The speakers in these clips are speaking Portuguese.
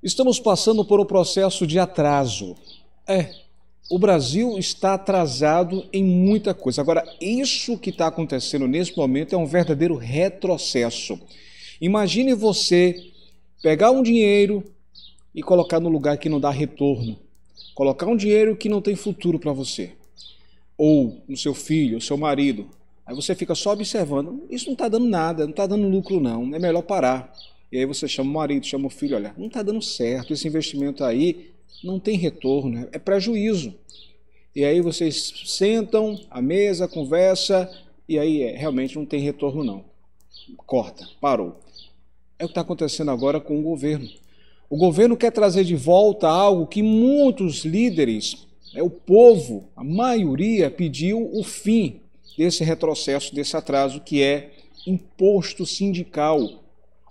Estamos passando por um processo de atraso. É, o Brasil está atrasado em muita coisa. Agora, isso que está acontecendo nesse momento é um verdadeiro retrocesso. Imagine você pegar um dinheiro e colocar no lugar que não dá retorno. Colocar um dinheiro que não tem futuro para você. Ou no seu filho, no seu marido. Aí você fica só observando. Isso não está dando nada, não está dando lucro, não. É melhor parar. E aí você chama o marido, chama o filho, olha, não está dando certo, esse investimento aí não tem retorno, é, é prejuízo. E aí vocês sentam à mesa, conversa, e aí é, realmente não tem retorno não. Corta, parou. É o que está acontecendo agora com o governo. O governo quer trazer de volta algo que muitos líderes, né, o povo, a maioria, pediu o fim desse retrocesso, desse atraso, que é imposto sindical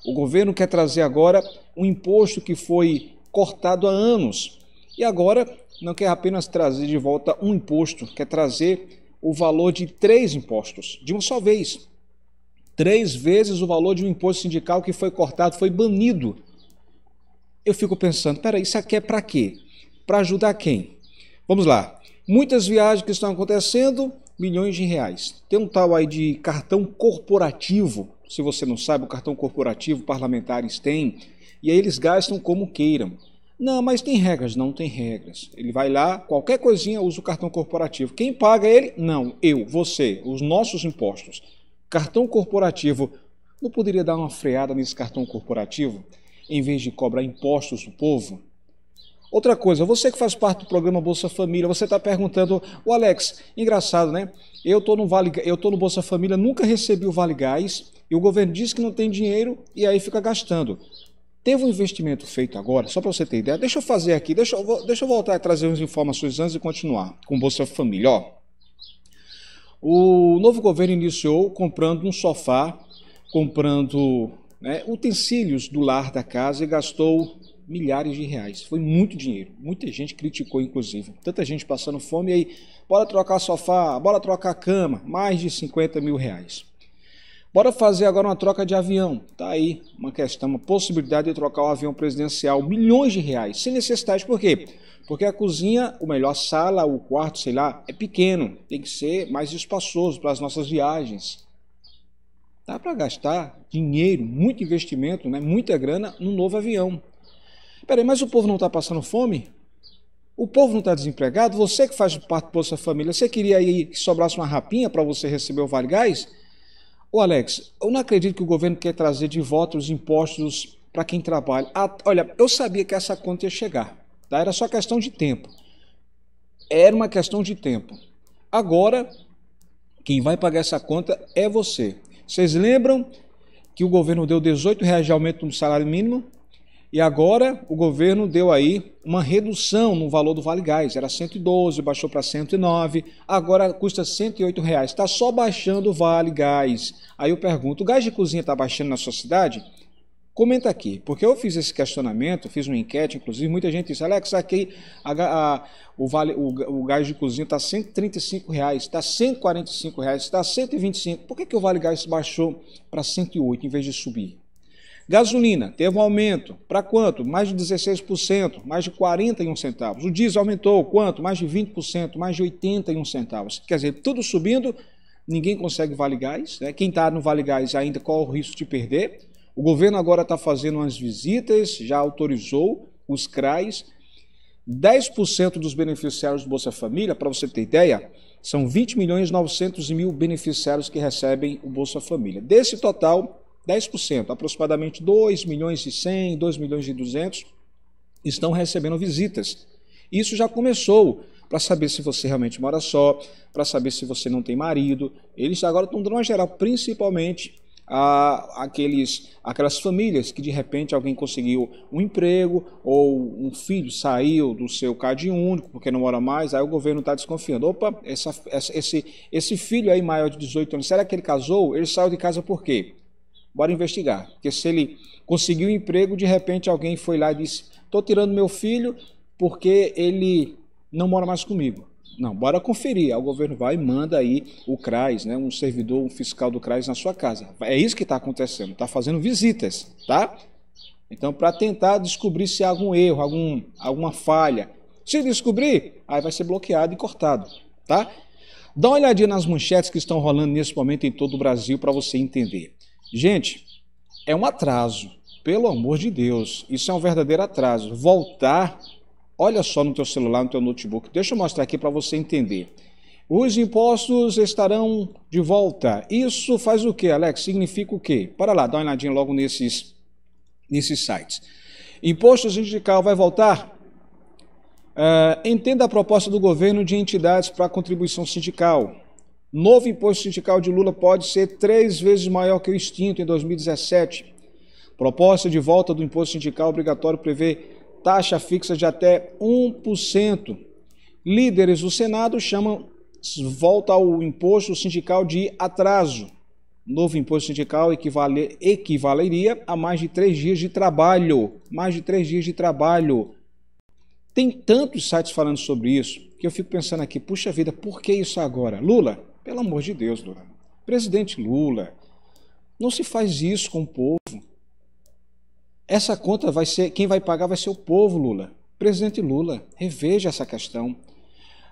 o governo quer trazer agora um imposto que foi cortado há anos e agora não quer apenas trazer de volta um imposto, quer trazer o valor de três impostos, de uma só vez. Três vezes o valor de um imposto sindical que foi cortado, foi banido. Eu fico pensando, peraí, isso aqui é para quê? Para ajudar quem? Vamos lá. Muitas viagens que estão acontecendo, milhões de reais. Tem um tal aí de cartão corporativo se você não sabe, o cartão corporativo parlamentares têm, e aí eles gastam como queiram. Não, mas tem regras. Não tem regras. Ele vai lá, qualquer coisinha usa o cartão corporativo. Quem paga ele? Não, eu, você, os nossos impostos. Cartão corporativo. Não poderia dar uma freada nesse cartão corporativo? Em vez de cobrar impostos do povo, Outra coisa, você que faz parte do programa Bolsa Família, você está perguntando, o Alex, engraçado, né? Eu estou no Vale, eu tô no Bolsa Família, nunca recebi o Vale Gás e o governo diz que não tem dinheiro e aí fica gastando. Teve um investimento feito agora, só para você ter ideia. Deixa eu fazer aqui, deixa eu, deixa eu voltar a trazer umas informações antes e continuar com Bolsa Família. Ó, o novo governo iniciou comprando um sofá, comprando né, utensílios do lar da casa e gastou milhares de reais. Foi muito dinheiro. Muita gente criticou, inclusive. Tanta gente passando fome aí. Bora trocar sofá, bora trocar cama. Mais de 50 mil reais. Bora fazer agora uma troca de avião. Tá aí uma questão, uma possibilidade de trocar o um avião presidencial. Milhões de reais. Sem necessidade. Por quê? Porque a cozinha, ou melhor, a sala, o quarto, sei lá, é pequeno. Tem que ser mais espaçoso para as nossas viagens. Dá para gastar dinheiro, muito investimento, né? muita grana no novo avião. Peraí, mas o povo não está passando fome? O povo não está desempregado? Você que faz parte do Bolsa Família, você queria aí que sobrasse uma rapinha para você receber o Vale Gás? Ô Alex, eu não acredito que o governo quer trazer de volta os impostos para quem trabalha. Ah, olha, eu sabia que essa conta ia chegar, tá? era só questão de tempo. Era uma questão de tempo. Agora, quem vai pagar essa conta é você. Vocês lembram que o governo deu R$ de aumento no salário mínimo? E agora o governo deu aí uma redução no valor do Vale Gás. Era 112, baixou para 109, agora custa 108 reais. Está só baixando o Vale Gás. Aí eu pergunto, o gás de cozinha está baixando na sua cidade? Comenta aqui, porque eu fiz esse questionamento, fiz uma enquete, inclusive, muita gente disse, Alex, aqui a, a, o, vale, o, o, gás de cozinha está 135 reais, está 145 reais, está 125. Por que, que o Vale Gás baixou para 108 em vez de subir? Gasolina teve um aumento. Para quanto? Mais de 16%, mais de 41 centavos. O diesel aumentou quanto? Mais de 20%, mais de 81 centavos. Quer dizer, tudo subindo, ninguém consegue Vale Gás. Né? Quem está no Vale Gás ainda corre o risco de perder. O governo agora está fazendo umas visitas, já autorizou os CRAs. 10% dos beneficiários do Bolsa Família, para você ter ideia, são 20 milhões 900 mil beneficiários que recebem o Bolsa Família. Desse total, 10%, aproximadamente 2 milhões e 100, 2 milhões e 200 estão recebendo visitas. Isso já começou para saber se você realmente mora só, para saber se você não tem marido. Eles agora estão dando uma geral, principalmente a, aqueles, aquelas famílias que de repente alguém conseguiu um emprego ou um filho saiu do seu cade único porque não mora mais, aí o governo está desconfiando. Opa, essa, essa, esse, esse filho aí maior de 18 anos, será que ele casou? Ele saiu de casa por quê? bora investigar. Porque se ele conseguiu um emprego, de repente alguém foi lá e disse: estou tirando meu filho porque ele não mora mais comigo. Não, bora conferir. Aí o governo vai e manda aí o CRAS, né, um servidor, um fiscal do CRAS na sua casa. É isso que está acontecendo, está fazendo visitas, tá? Então, para tentar descobrir se há algum erro, algum, alguma falha. Se descobrir, aí vai ser bloqueado e cortado, tá? Dá uma olhadinha nas manchetes que estão rolando nesse momento em todo o Brasil para você entender. Gente, é um atraso, pelo amor de Deus. Isso é um verdadeiro atraso. Voltar, olha só no teu celular, no teu notebook. Deixa eu mostrar aqui para você entender. Os impostos estarão de volta. Isso faz o quê, Alex? Significa o quê? Para lá, dá uma olhadinha logo nesses, nesses sites. Imposto sindical vai voltar? Uh, entenda a proposta do governo de entidades para contribuição sindical. Novo imposto sindical de Lula pode ser três vezes maior que o extinto em 2017. Proposta de volta do imposto sindical obrigatório prevê taxa fixa de até 1%. Líderes do Senado chamam volta ao imposto sindical de atraso. Novo imposto sindical equivale, equivaleria a mais de três dias de trabalho. Mais de três dias de trabalho. Tem tantos sites falando sobre isso que eu fico pensando aqui, puxa vida, por que isso agora? Lula, pelo amor de Deus, Lula, Presidente Lula, não se faz isso com o povo. Essa conta vai ser, quem vai pagar vai ser o povo, Lula. Presidente Lula, reveja essa questão.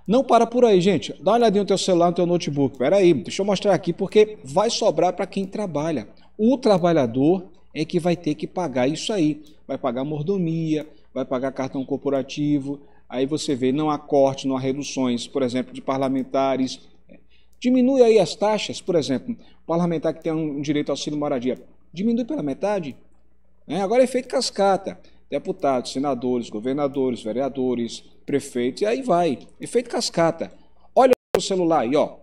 Não para por aí, gente. Dá uma olhadinha no teu celular, no teu notebook. Pera aí, deixa eu mostrar aqui, porque vai sobrar para quem trabalha. O trabalhador é que vai ter que pagar isso aí. Vai pagar mordomia, vai pagar cartão corporativo. Aí você vê, não há corte, não há reduções, por exemplo, de parlamentares, Diminui aí as taxas, por exemplo, o parlamentar que tem um direito ao auxílio moradia, diminui pela metade. Né? Agora é feito cascata. Deputados, senadores, governadores, vereadores, prefeitos, e aí vai. Efeito cascata. Olha o celular aí, ó.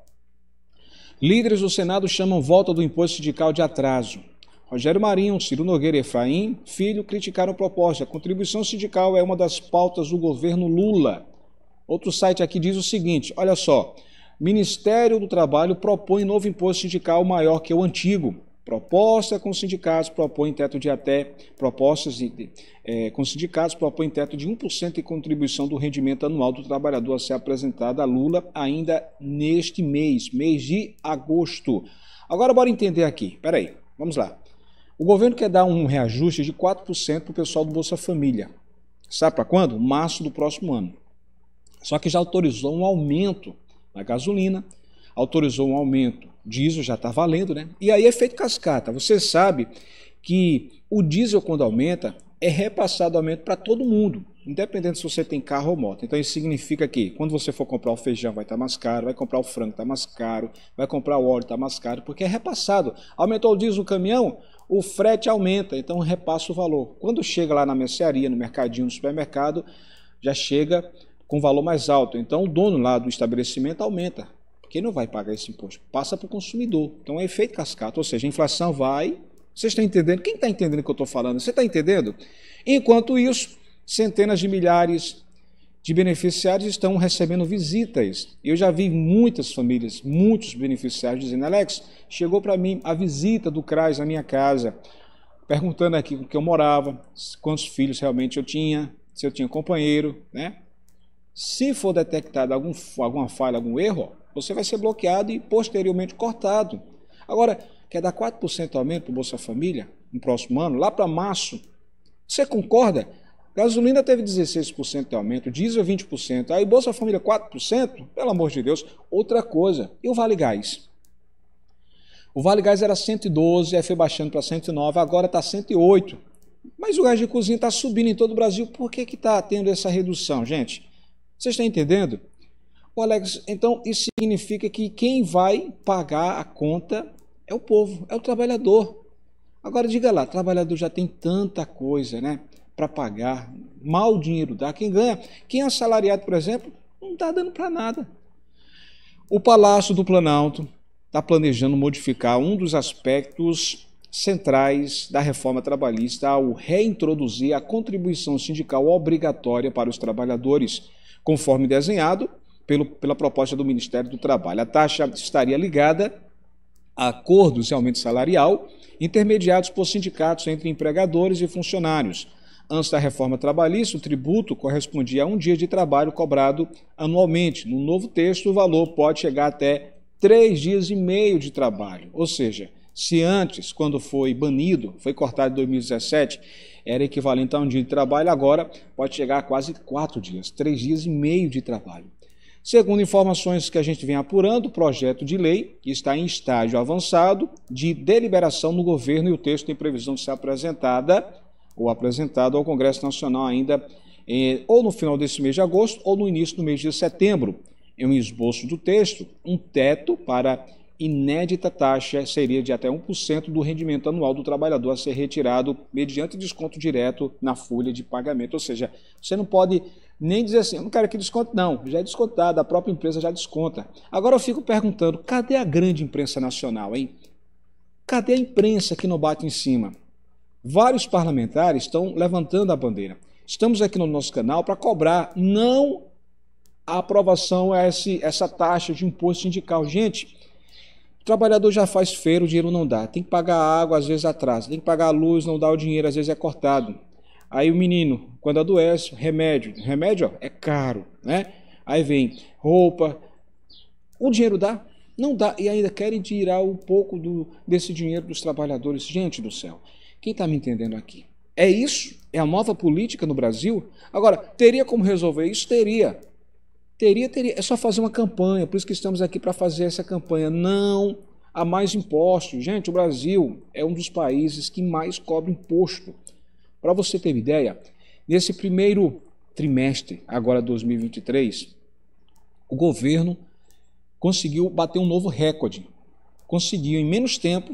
Líderes do Senado chamam volta do imposto sindical de atraso. Rogério Marinho, Ciro Nogueira e Efraim Filho criticaram a proposta. A contribuição sindical é uma das pautas do governo Lula. Outro site aqui diz o seguinte: olha só. Ministério do Trabalho propõe novo imposto sindical maior que o antigo. Proposta com sindicatos propõe teto de até propostas de, é, com sindicatos propõe teto de 1% de contribuição do rendimento anual do trabalhador a ser apresentada a Lula ainda neste mês, mês de agosto. Agora bora entender aqui. Peraí, vamos lá. O governo quer dar um reajuste de 4% para o pessoal do Bolsa Família. Sabe para quando? Março do próximo ano. Só que já autorizou um aumento na gasolina, autorizou um aumento. Diesel já está valendo, né? E aí é feito cascata. Você sabe que o diesel, quando aumenta, é repassado o aumento para todo mundo, independente se você tem carro ou moto. Então isso significa que quando você for comprar o feijão vai estar tá mais caro, vai comprar o frango está mais caro, vai comprar o óleo está mais caro, porque é repassado. Aumentou o diesel no caminhão, o frete aumenta, então repassa o valor. Quando chega lá na mercearia, no mercadinho, no supermercado, já chega com valor mais alto. Então o dono lá do estabelecimento aumenta, porque não vai pagar esse imposto, passa para o consumidor. Então é efeito cascata, ou seja, a inflação vai. Vocês estão entendendo? Quem está entendendo o que eu estou falando? Você está entendendo? Enquanto isso, centenas de milhares de beneficiários estão recebendo visitas. Eu já vi muitas famílias, muitos beneficiários dizendo: Alex, chegou para mim a visita do CRAS na minha casa, perguntando aqui com que eu morava, quantos filhos realmente eu tinha, se eu tinha companheiro, né? Se for detectada algum, alguma falha, algum erro, você vai ser bloqueado e posteriormente cortado. Agora, quer dar 4% aumento para o Bolsa Família no próximo ano, lá para março? Você concorda? Gasolina teve 16% de aumento, diesel 20%, aí Bolsa Família 4%? Pelo amor de Deus. Outra coisa, e o Vale Gás? O Vale Gás era 112, aí foi baixando para 109, agora está 108. Mas o gás de cozinha está subindo em todo o Brasil. Por que está tendo essa redução, gente? Você está entendendo? O Alex, então isso significa que quem vai pagar a conta é o povo, é o trabalhador. Agora diga lá, trabalhador já tem tanta coisa, né, para pagar, mal dinheiro dá. Quem ganha, quem é assalariado, por exemplo, não está dando para nada. O Palácio do Planalto está planejando modificar um dos aspectos centrais da reforma trabalhista ao reintroduzir a contribuição sindical obrigatória para os trabalhadores conforme desenhado pelo, pela proposta do Ministério do Trabalho. A taxa estaria ligada a acordos de aumento salarial intermediados por sindicatos entre empregadores e funcionários. Antes da reforma trabalhista, o tributo correspondia a um dia de trabalho cobrado anualmente. No novo texto, o valor pode chegar até três dias e meio de trabalho. Ou seja, se antes, quando foi banido, foi cortado em 2017, era equivalente a um dia de trabalho, agora pode chegar a quase quatro dias, três dias e meio de trabalho. Segundo informações que a gente vem apurando, o projeto de lei está em estágio avançado de deliberação no governo e o texto tem previsão de ser apresentada ou apresentado ao Congresso Nacional ainda eh, ou no final desse mês de agosto ou no início do mês de setembro. é um esboço do texto, um teto para inédita taxa seria de até 1% do rendimento anual do trabalhador a ser retirado mediante desconto direto na folha de pagamento. Ou seja, você não pode nem dizer assim, eu não quero que desconto, não. Já é descontado, a própria empresa já desconta. Agora eu fico perguntando, cadê a grande imprensa nacional, hein? Cadê a imprensa que não bate em cima? Vários parlamentares estão levantando a bandeira. Estamos aqui no nosso canal para cobrar não a aprovação a esse, essa taxa de imposto sindical. Gente, o trabalhador já faz feira, o dinheiro não dá. Tem que pagar a água, às vezes atrasa. Tem que pagar a luz, não dá o dinheiro, às vezes é cortado. Aí o menino, quando adoece, remédio. Remédio ó, é caro, né? Aí vem roupa. O dinheiro dá? Não dá. E ainda querem tirar um pouco do, desse dinheiro dos trabalhadores. Gente do céu, quem está me entendendo aqui? É isso? É a nova política no Brasil? Agora, teria como resolver isso? Teria. Teria, teria. É só fazer uma campanha, por isso que estamos aqui para fazer essa campanha. Não há mais impostos. Gente, o Brasil é um dos países que mais cobra imposto. Para você ter ideia, nesse primeiro trimestre, agora 2023, o governo conseguiu bater um novo recorde. Conseguiu, em menos tempo,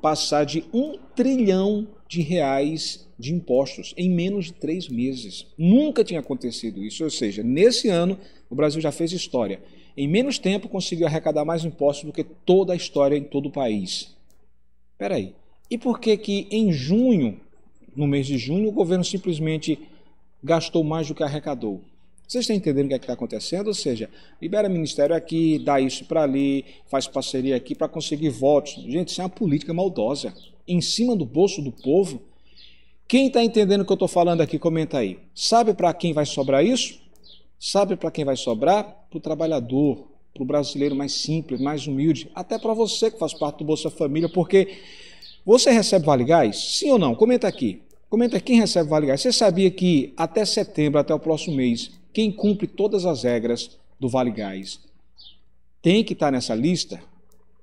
passar de um trilhão de reais de impostos em menos de três meses. Nunca tinha acontecido isso, ou seja, nesse ano o Brasil já fez história. Em menos tempo conseguiu arrecadar mais impostos do que toda a história em todo o país. Peraí, e por que que em junho, no mês de junho, o governo simplesmente gastou mais do que arrecadou? Vocês estão entendendo o que é está acontecendo? Ou seja, libera ministério aqui, dá isso para ali, faz parceria aqui para conseguir votos. Gente, isso é uma política maldosa. Em cima do bolso do povo. Quem está entendendo o que eu estou falando aqui, comenta aí. Sabe para quem vai sobrar isso? Sabe para quem vai sobrar? Para o trabalhador, para o brasileiro mais simples, mais humilde, até para você que faz parte do Bolsa Família, porque você recebe Vale Gás? Sim ou não? Comenta aqui. Comenta quem recebe Vale Gás. Você sabia que até setembro, até o próximo mês, quem cumpre todas as regras do Vale Gás. Tem que estar tá nessa lista,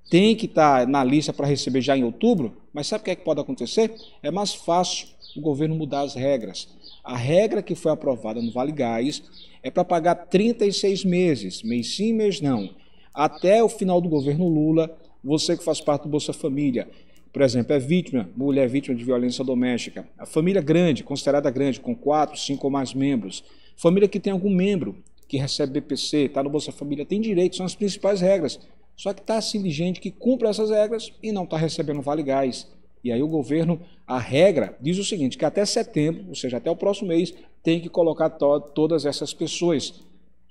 tem que estar tá na lista para receber já em outubro, mas sabe o que, é que pode acontecer? É mais fácil o governo mudar as regras. A regra que foi aprovada no Vale Gás é para pagar 36 meses, mês sim, mês não. Até o final do governo Lula, você que faz parte do Bolsa Família, por exemplo, é vítima, mulher vítima de violência doméstica, a família grande, considerada grande, com quatro, cinco ou mais membros, Família que tem algum membro que recebe BPC, está no Bolsa Família, tem direito, são as principais regras. Só que está assim de gente que cumpre essas regras e não está recebendo Vale Gás. E aí o governo, a regra diz o seguinte, que até setembro, ou seja, até o próximo mês, tem que colocar to todas essas pessoas.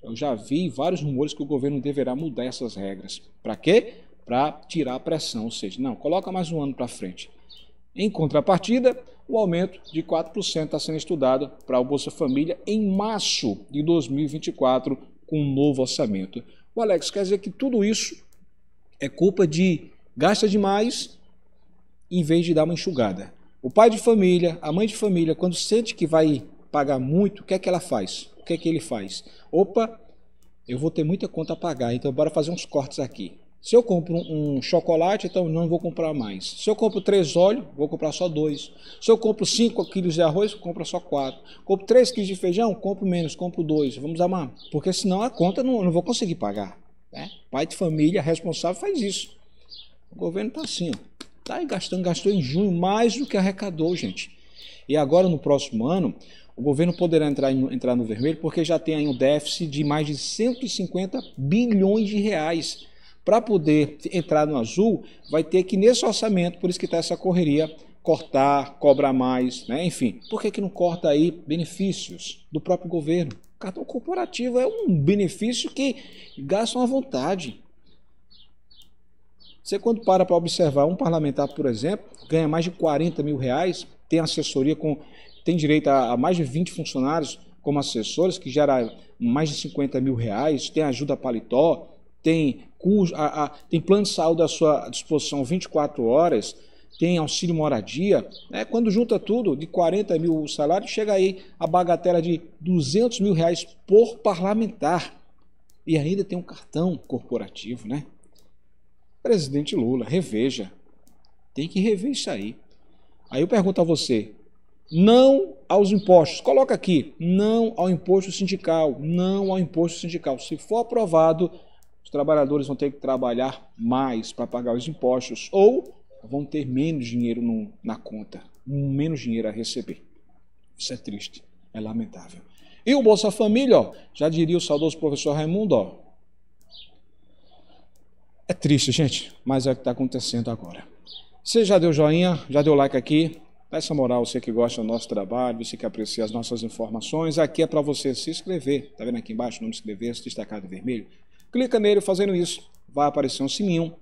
Eu já vi vários rumores que o governo deverá mudar essas regras. Para quê? Para tirar a pressão, ou seja, não, coloca mais um ano para frente. Em contrapartida, o aumento de 4% está sendo estudado para o Bolsa Família em março de 2024 com um novo orçamento. O Alex quer dizer que tudo isso é culpa de gasta demais em vez de dar uma enxugada. O pai de família, a mãe de família, quando sente que vai pagar muito, o que é que ela faz? O que é que ele faz? Opa, eu vou ter muita conta a pagar, então bora fazer uns cortes aqui. Se eu compro um, chocolate, então não vou comprar mais. Se eu compro três óleos, vou comprar só dois. Se eu compro cinco quilos de arroz, compro só quatro. Compro três quilos de feijão, compro menos, compro dois. Vamos amar. Porque senão a conta não, não vou conseguir pagar. Né? Pai de família responsável faz isso. O governo está assim, ó. Tá aí gastando, gastou em junho mais do que arrecadou, gente. E agora, no próximo ano, o governo poderá entrar, em, entrar no vermelho porque já tem aí um déficit de mais de 150 bilhões de reais para poder entrar no azul, vai ter que, nesse orçamento, por isso que está essa correria, cortar, cobrar mais, né? enfim. Por que, que não corta aí benefícios do próprio governo? O cartão corporativo é um benefício que gastam à vontade. Você quando para para observar um parlamentar, por exemplo, ganha mais de 40 mil reais, tem assessoria com, tem direito a, a mais de 20 funcionários como assessores, que gera mais de 50 mil reais, tem ajuda paletó, tem, a, a, tem plano de saúde à sua disposição 24 horas, tem auxílio moradia, né? quando junta tudo, de 40 mil o salário, chega aí a bagatela de 200 mil reais por parlamentar. E ainda tem um cartão corporativo, né? Presidente Lula, reveja. Tem que rever isso aí. Aí eu pergunto a você, não aos impostos. Coloca aqui, não ao imposto sindical, não ao imposto sindical. Se for aprovado, trabalhadores vão ter que trabalhar mais para pagar os impostos ou vão ter menos dinheiro no, na conta, menos dinheiro a receber. Isso é triste, é lamentável. E o Bolsa Família, ó, já diria o saudoso professor Raimundo, ó, é triste, gente, mas é o que está acontecendo agora. Você já deu joinha, já deu like aqui, dá essa moral, você que gosta do nosso trabalho, você que aprecia as nossas informações, aqui é para você se inscrever, tá vendo aqui embaixo, o nome inscrever, destacado vermelho, clica nele fazendo isso, vai aparecer um sininho.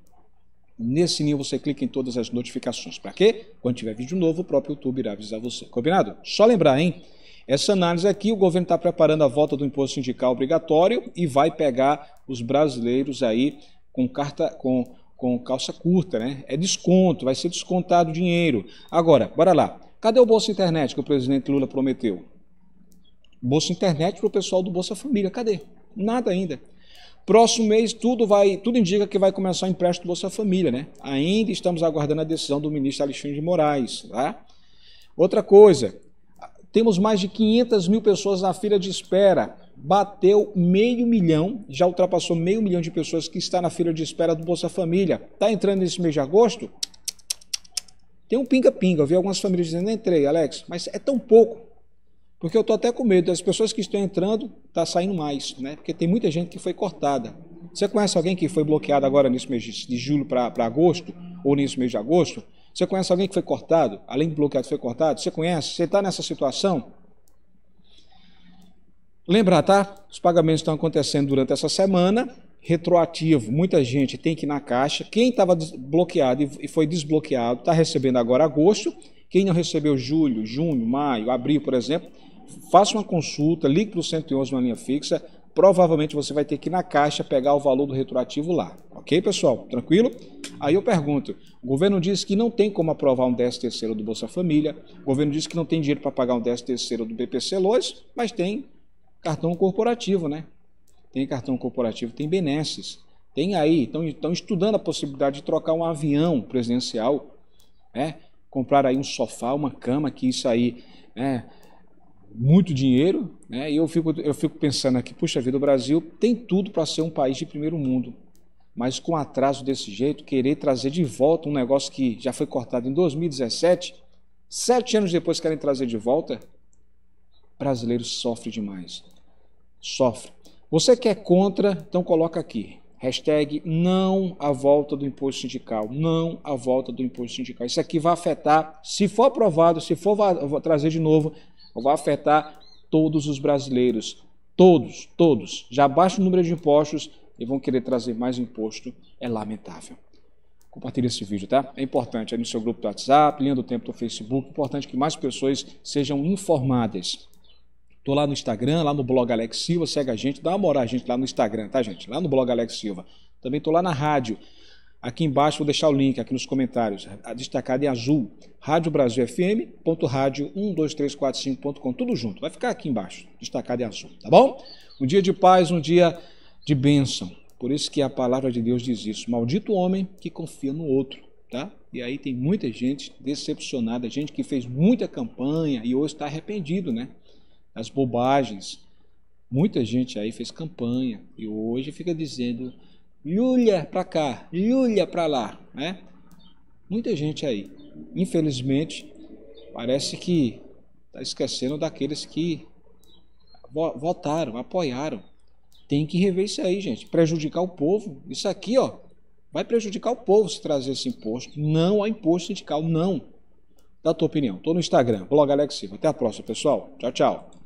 Nesse sininho você clica em todas as notificações. Para quê? Quando tiver vídeo novo, o próprio YouTube irá avisar você. Combinado? Só lembrar, hein? Essa análise aqui, o governo está preparando a volta do imposto sindical obrigatório e vai pegar os brasileiros aí com carta com, com calça curta, né? É desconto, vai ser descontado o dinheiro. Agora, bora lá. Cadê o Bolsa Internet que o presidente Lula prometeu? Bolsa Internet para o pessoal do Bolsa Família, cadê? Nada ainda. Próximo mês, tudo vai, tudo indica que vai começar o empréstimo do Bolsa Família, né? Ainda estamos aguardando a decisão do ministro Alexandre de Moraes, tá? Outra coisa, temos mais de 500 mil pessoas na fila de espera. Bateu meio milhão, já ultrapassou meio milhão de pessoas que está na fila de espera do Bolsa Família. Tá entrando nesse mês de agosto? Tem um pinga-pinga. Eu vi algumas famílias dizendo, entrei, Alex, mas é tão pouco. Porque eu estou até com medo das pessoas que estão entrando, está saindo mais, né? Porque tem muita gente que foi cortada. Você conhece alguém que foi bloqueado agora nesse mês de julho para agosto, ou nesse mês de agosto? Você conhece alguém que foi cortado? Além de bloqueado, foi cortado? Você conhece? Você está nessa situação? Lembrar, tá? Os pagamentos estão acontecendo durante essa semana, retroativo, muita gente tem que ir na caixa. Quem estava bloqueado e foi desbloqueado está recebendo agora agosto. Quem não recebeu julho, junho, maio, abril, por exemplo, faça uma consulta, ligue para o 111 na linha fixa. Provavelmente você vai ter que ir na caixa pegar o valor do retroativo lá. Ok, pessoal? Tranquilo? Aí eu pergunto: o governo diz que não tem como aprovar um 10 terceiro do Bolsa Família, o governo diz que não tem dinheiro para pagar um 10 terceiro do BPC Lois, mas tem cartão corporativo, né? Tem cartão corporativo, tem benesses. Tem aí, estão estudando a possibilidade de trocar um avião presidencial, né? comprar aí um sofá, uma cama, que isso aí né? muito dinheiro, né? E eu fico, eu fico pensando aqui, puxa vida, o Brasil tem tudo para ser um país de primeiro mundo, mas com atraso desse jeito, querer trazer de volta um negócio que já foi cortado em 2017, sete anos depois querem trazer de volta, brasileiro sofre demais, sofre. Você que é contra, então coloca aqui, hashtag não a volta do imposto sindical, não a volta do imposto sindical. Isso aqui vai afetar, se for aprovado, se for trazer de novo, vai afetar todos os brasileiros, todos, todos. Já baixa o número de impostos e vão querer trazer mais imposto, é lamentável. Compartilhe esse vídeo, tá? É importante, é no seu grupo do WhatsApp, linha do tempo do Facebook, é importante que mais pessoas sejam informadas. Tô lá no Instagram, lá no blog Alex Silva, segue a gente, dá uma moral a gente lá no Instagram, tá, gente? Lá no blog Alex Silva. Também tô lá na rádio. Aqui embaixo vou deixar o link aqui nos comentários, destacado em azul, radiobrasilfm.radio12345.com, tudo junto, vai ficar aqui embaixo, destacado em azul, tá bom? Um dia de paz, um dia de bênção. Por isso que a palavra de Deus diz isso, maldito homem que confia no outro, tá? E aí tem muita gente decepcionada, gente que fez muita campanha e hoje está arrependido, né? As bobagens. Muita gente aí fez campanha e hoje fica dizendo Julia para cá, Julia para lá, né? Muita gente aí, infelizmente, parece que está esquecendo daqueles que votaram, apoiaram. Tem que rever isso aí, gente. Prejudicar o povo. Isso aqui, ó, vai prejudicar o povo se trazer esse imposto. Não há imposto sindical, não. Da tua opinião. Tô no Instagram, blog Alex Silva. Até a próxima, pessoal. Tchau, tchau.